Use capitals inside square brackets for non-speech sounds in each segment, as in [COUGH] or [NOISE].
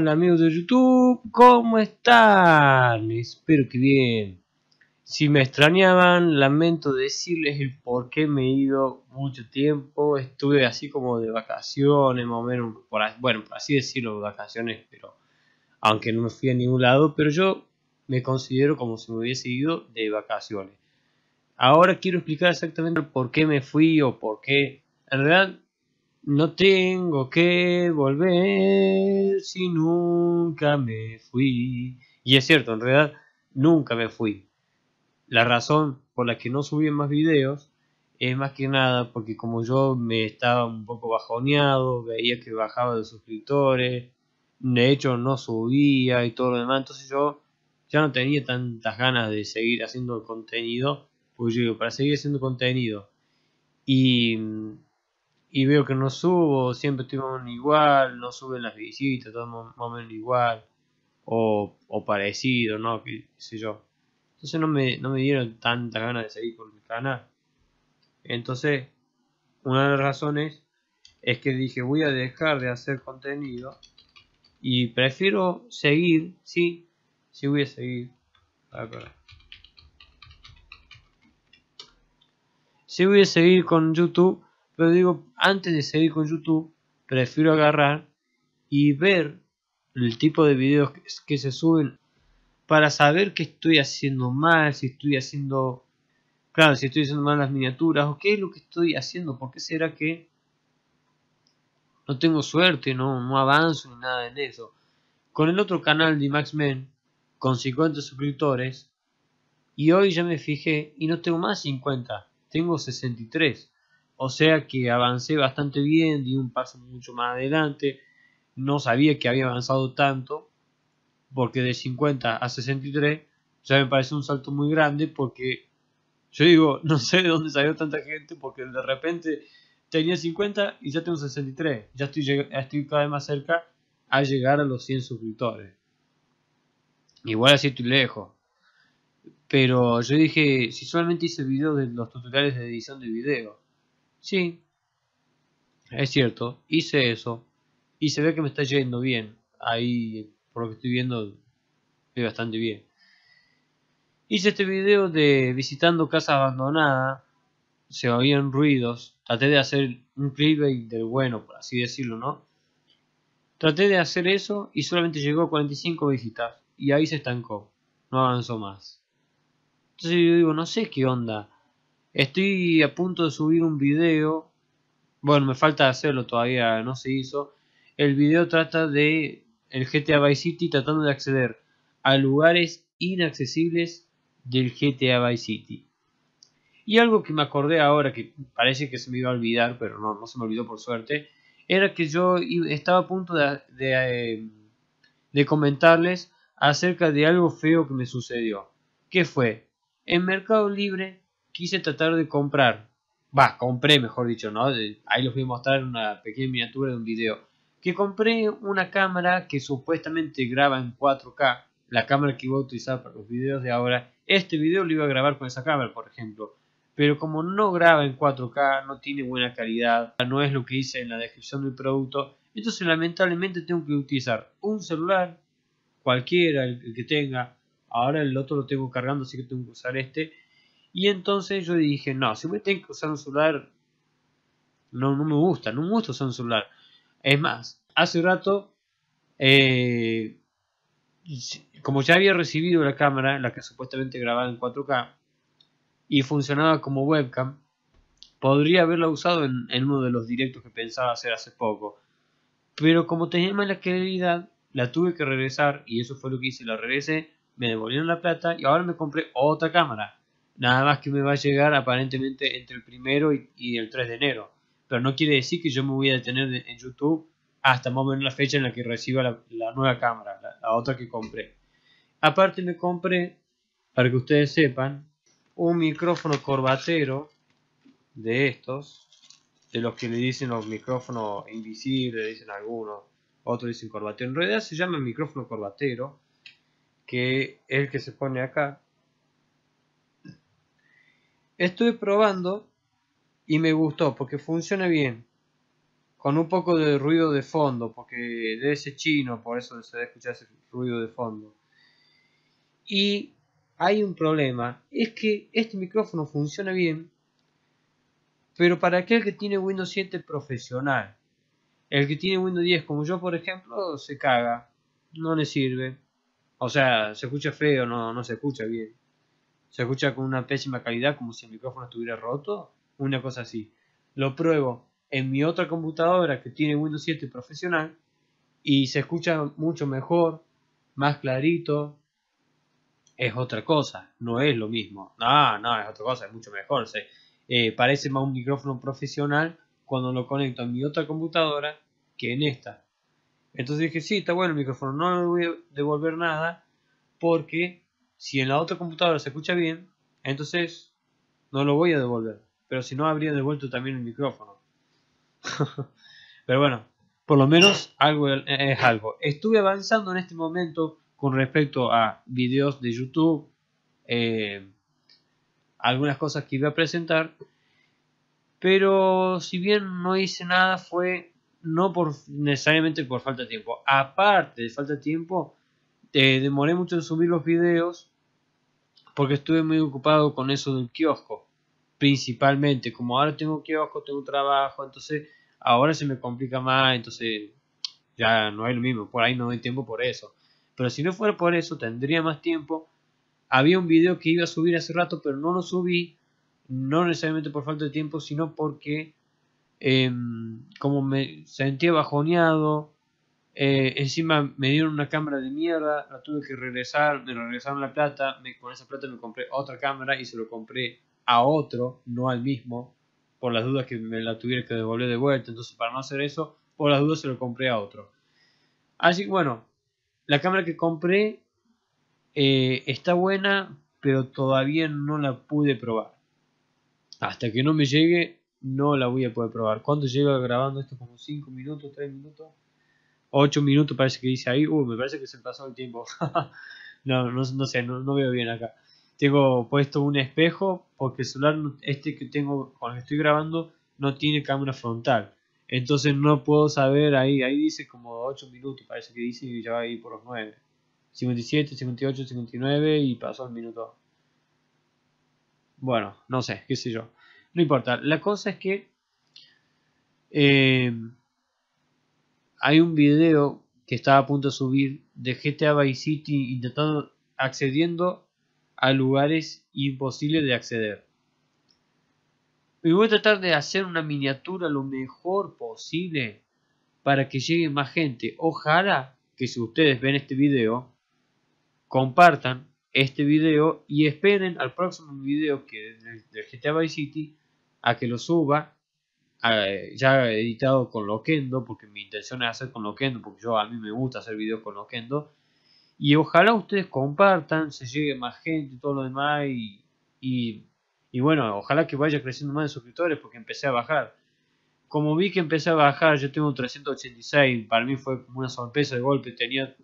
Hola amigos de YouTube, ¿cómo están? Espero que bien. Si me extrañaban, lamento decirles el por qué me he ido mucho tiempo. Estuve así como de vacaciones, más o menos, por, bueno, por así decirlo, vacaciones, pero aunque no me fui a ningún lado, pero yo me considero como si me hubiese ido de vacaciones. Ahora quiero explicar exactamente por qué me fui o por qué. En realidad no tengo que volver si nunca me fui. Y es cierto, en realidad nunca me fui. La razón por la que no subí más videos es más que nada porque como yo me estaba un poco bajoneado, veía que bajaba de suscriptores, de hecho no subía y todo lo demás, entonces yo ya no tenía tantas ganas de seguir haciendo contenido, pues yo digo, para seguir haciendo contenido y y veo que no subo, siempre estoy igual, no suben las visitas, todo momento igual, o, parecido, ¿no? Que, yo. Entonces no me, no me dieron tanta ganas de seguir con mi canal. Entonces, una de las razones es que dije voy a dejar de hacer contenido y prefiero seguir, si Si voy a seguir. si voy a seguir con YouTube pero digo, antes de seguir con YouTube, prefiero agarrar y ver el tipo de videos que, se suben para saber qué estoy haciendo mal, si estoy haciendo, claro, si estoy haciendo mal las miniaturas o qué es lo que estoy haciendo, por qué será que no tengo suerte, no, no avanzo ni nada en eso. Con el otro canal de Max Men, con 50 suscriptores, y hoy ya me fijé y no tengo más 50, tengo 63. O sea que avancé bastante bien, di un paso mucho más adelante. No sabía que había avanzado tanto, porque de 50 a 63 ya me parece un salto muy grande, porque yo digo, [LAUGHS] no sé de dónde salió tanta gente, porque de repente tenía 50 y ya tengo 63. Ya estoy, ya estoy cada vez más cerca a llegar a los 100 suscriptores. Igual así estoy lejos. Pero yo dije, si solamente hice videos de los tutoriales de edición de video, sí, es cierto, hice eso y se ve que me está yendo bien. Ahí, por lo que estoy viendo, estoy bastante bien. Hice este video de visitando casa abandonada, se oían ruidos, traté de hacer un clip del bueno, por así decirlo, ¿no? Traté de hacer eso y solamente llegó a 45 visitas y ahí se estancó, no avanzó más. Entonces yo digo, no sé qué onda. Estoy a punto de subir un video. Bueno, me falta hacerlo todavía, no se hizo. El video trata de el GTA Vice City tratando de acceder a lugares inaccesibles del GTA Vice City. Y algo que me acordé ahora, que parece que se me iba a olvidar, pero no, no se me olvidó por suerte, era que yo estaba a punto de, de, em, de comentarles acerca de algo feo que me sucedió. ¿Qué fue? En Mercado Libre quise tratar de comprar, va, compré mejor dicho, ¿no? Ahí los voy a mostrar una pequeña miniatura de un video. Que compré una cámara que supuestamente graba en 4K, la cámara que iba a utilizar para los videos de ahora. Este video lo iba a grabar con esa cámara, por ejemplo. Pero como no graba en 4K, no tiene buena calidad, no es lo que hice en la descripción del producto, entonces lamentablemente tengo que utilizar un celular, cualquiera, el que tenga. Ahora el otro lo tengo cargando, así que tengo que usar este y entonces yo dije, no, si me tengo que usar un celular, no, no me gusta, no me gusta usar un celular. Es más, hace rato, eh, como ya había recibido la cámara, la que supuestamente grababa en 4K, y funcionaba como webcam, podría haberla usado en, en uno de los directos que pensaba hacer hace poco. Pero como tenía mala calidad, la tuve que regresar y eso fue lo que hice, la regresé, me devolvieron la plata y ahora me compré otra cámara Nada más que me va a llegar aparentemente entre el primero y, el 3 de enero. Pero no quiere decir que yo me voy a detener en YouTube hasta más o menos la fecha en la que reciba la, nueva cámara, la, otra que compré. Aparte me compré, para que ustedes sepan, un micrófono corbatero de estos, de los que le dicen los micrófonos invisibles, dicen algunos, otros dicen corbatero. En realidad se llama micrófono corbatero, que es el que se pone acá estoy probando y me gustó porque funciona bien. Con un poco de ruido de fondo, porque de ese chino, por eso se debe escuchar ese ruido de fondo. Y hay un problema, es que este micrófono funciona bien, pero para aquel que tiene Windows 7 profesional, el que tiene Windows 10 como yo por ejemplo, se caga, no le sirve. O sea, se escucha feo, no, no se escucha bien se escucha con una pésima calidad, como si el micrófono estuviera roto, una cosa así. Lo pruebo en mi otra computadora que tiene Windows 7 profesional y se escucha mucho mejor, más clarito. Es otra cosa, no es lo mismo. No, no, es otra cosa, es mucho mejor. Eh, parece más un micrófono profesional cuando lo conecto a mi otra computadora que en esta. Entonces dije, sí, está bueno el micrófono, no me voy a devolver nada porque si en la otra computadora se escucha bien, entonces no lo voy a devolver. Pero si no, habría devuelto también el micrófono. [LAUGHS] Pero bueno, por lo menos algo es algo. Estuve avanzando en este momento con respecto a videos de YouTube, eh, algunas cosas que iba a presentar. Pero si bien no hice nada fue no por necesariamente por falta de tiempo. Aparte de falta de tiempo, eh, demoré mucho en subir los videos porque estuve muy ocupado con eso del kiosco, principalmente. Como ahora tengo kiosco, tengo trabajo, entonces ahora se me complica más, entonces ya no hay lo mismo, por ahí no hay tiempo por eso. Pero si no fuera por eso, tendría más tiempo. Había un video que iba a subir hace rato, pero no lo subí, no necesariamente por falta de tiempo, sino porque em, como me sentía bajoneado, eh, encima me dieron una cámara de mierda, la tuve que regresar, me regresaron la plata, con esa plata me compré otra cámara y se lo compré a otro, no al mismo, por las dudas que me la tuviera que devolver de vuelta. Entonces, para no hacer eso, por las dudas se lo compré a otro. Así que bueno, la cámara que compré eh, está buena, pero todavía no la pude probar. Hasta que no me llegue, no la voy a poder probar. ¿Cuánto lleva grabando esto? Como 5 minutos, 3 minutos. 8 minutos parece que dice ahí, uh, me parece que se pasó el tiempo. [LAUGHS] no, no, no, sé, no, veo bien acá. Tengo puesto un espejo porque el celular, este que tengo, con estoy grabando, no tiene cámara frontal. Entonces no puedo saber ahí, ahí dice como 8 minutos, parece que dice y ya va ahí por los 9. 57, 58, 59 y pasó el minuto. Bueno, no sé, qué sé yo. No importa. La cosa es que... Eh, hay un video que estaba a punto de subir de GTA Vice City intentando accediendo a lugares imposibles de acceder. Y voy a tratar de hacer una miniatura lo mejor posible para que llegue más gente. Ojalá que si ustedes ven este video, compartan este video y esperen al próximo video que del GTA Vice City a que lo suba eh, ya he editado con Loquendo, porque mi intención es hacer con Loquendo, porque yo a mí me gusta hacer videos con Loquendo. Y ojalá ustedes compartan, se llegue más gente y todo lo demás. Y, y bueno, ojalá que vaya creciendo más de suscriptores, porque empecé a bajar. Como vi que empecé a bajar, yo tengo 386, para mí fue como una sorpresa de golpe, tenía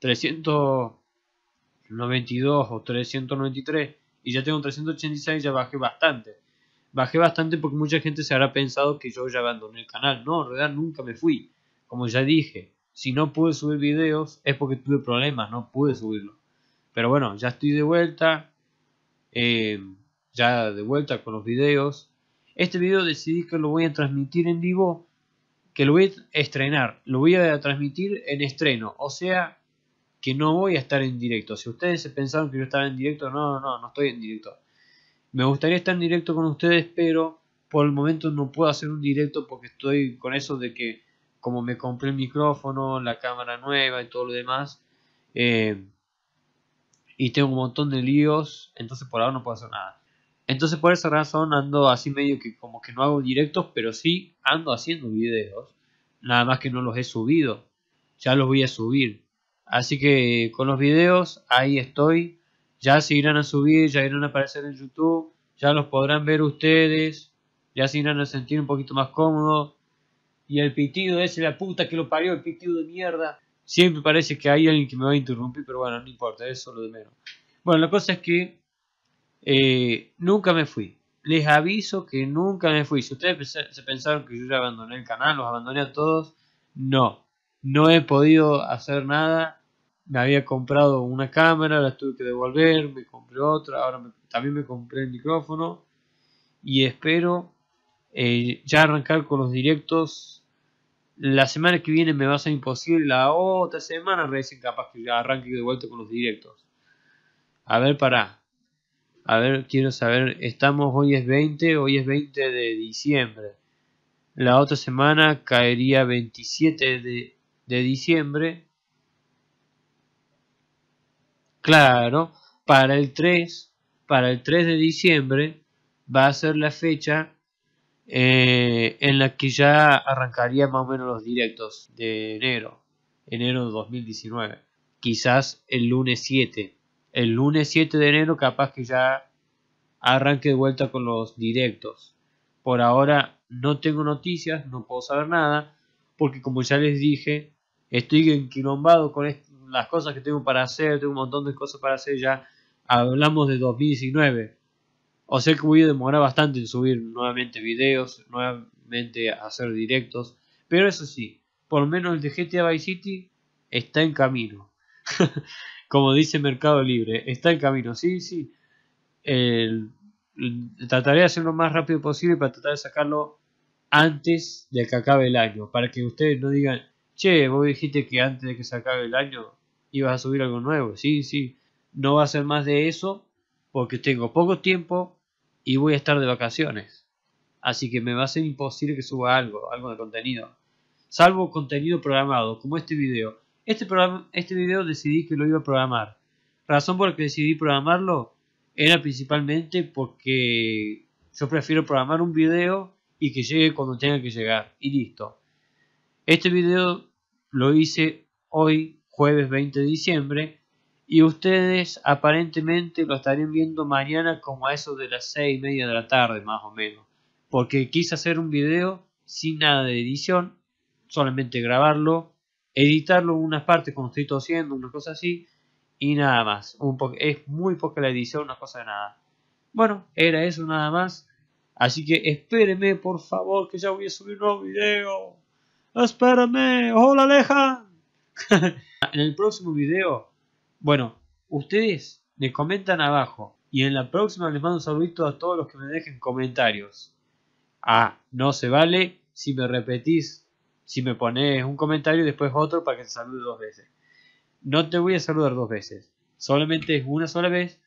392 o 393 y ya tengo 386, ya bajé bastante bajé bastante porque mucha gente se habrá pensado que yo ya abandoné el canal. No, en realidad nunca me fui. Como ya dije, si no pude subir videos es porque tuve problemas, no pude subirlo. Pero bueno, ya estoy de vuelta. Eh, ya de vuelta con los videos. Este video decidí que lo voy a transmitir en vivo. Que lo voy a estrenar. Lo voy a transmitir en estreno. O sea que no voy a estar en directo. Si ustedes se pensaron que yo estaba en directo, no, no, no, no estoy en directo me gustaría estar en directo con ustedes, pero por el momento no puedo hacer un directo porque estoy con eso de que como me compré el micrófono, la cámara nueva y todo lo demás, eh, y tengo un montón de líos, entonces por ahora no puedo hacer nada. Entonces por esa razón ando así medio que como que no hago directos, pero sí ando haciendo videos, nada más que no los he subido, ya los voy a subir. Así que con los videos ahí estoy ya se irán a subir, ya irán a aparecer en YouTube, ya los podrán ver ustedes, ya se irán a sentir un poquito más cómodos. Y el pitido ese, la puta que lo parió, el pitido de mierda. Siempre parece que hay alguien que me va a interrumpir, pero bueno, no importa, eso es lo de menos. Bueno, la cosa es que eh, nunca me fui. Les aviso que nunca me fui. Si ustedes se pensaron que yo ya abandoné el canal, los abandoné a todos, no. No he podido hacer nada me había comprado una cámara, la tuve que devolver, me compré otra, ahora también me compré el micrófono y espero eh, ya arrancar con los directos. La semana que viene me va a ser imposible, la otra semana recién capaz que arranque de vuelta con los directos. A ver, para. A ver, quiero saber, estamos hoy es 20, hoy es 20 de diciembre. La otra semana caería 27 de, de diciembre Claro, para el 3, para el 3 de diciembre va a ser la fecha eh, en la que ya arrancaría más o menos los directos de enero, enero de 2019. Quizás el lunes 7. El lunes 7 de enero capaz que ya arranque de vuelta con los directos. Por ahora no tengo noticias, no puedo saber nada, porque como ya les dije, estoy enquilombado con, este, las cosas que tengo para hacer, tengo un montón de cosas para hacer, ya hablamos de 2019. O sea que voy a demorar bastante en subir nuevamente videos, nuevamente hacer directos. Pero eso sí, por lo menos el de GTA Vice City está en camino. [LAUGHS] Como dice Mercado Libre, está en camino. Sí, sí. trataré de hacerlo lo más rápido posible para tratar de sacarlo antes de que acabe el año. Para que ustedes no digan, che, vos dijiste que antes de que se acabe el año y vas a subir algo nuevo. Sí, sí, no va a ser más de eso porque tengo poco tiempo y voy a estar de vacaciones. Así que me va a ser imposible que suba algo, algo de contenido. Salvo contenido programado, como este video. Este, programa, este video decidí que lo iba a programar. Razón por la que decidí programarlo era principalmente porque yo prefiero programar un video y que llegue cuando tenga que llegar. Y listo. Este video lo hice hoy jueves 20 de diciembre, y ustedes aparentemente lo estarían viendo mañana como a eso de las 6 y media de la tarde más o menos, porque quise hacer un video sin nada de edición, solamente grabarlo, editarlo en unas partes como estoy haciendo. Una cosa así, y nada más, un es muy poca la edición, una cosa de nada. Bueno, era eso nada más. Así que espéreme, por favor, que ya voy a subir un nuevo video. Espéreme. Hola, Alejandro. [LAUGHS] en el próximo video, bueno, ustedes me comentan abajo. Y en la próxima les mando un saludito a todos los que me dejen comentarios. Ah, no se vale si me repetís, si me pones un comentario y después otro para que te salude dos veces. No te voy a saludar dos veces. Solamente es una sola vez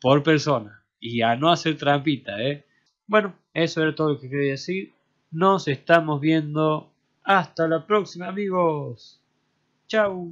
por persona. Y a no hacer trampita, ¿eh? Bueno, eso era todo lo que quería decir. Nos estamos viendo. Hasta la próxima, amigos. Ciao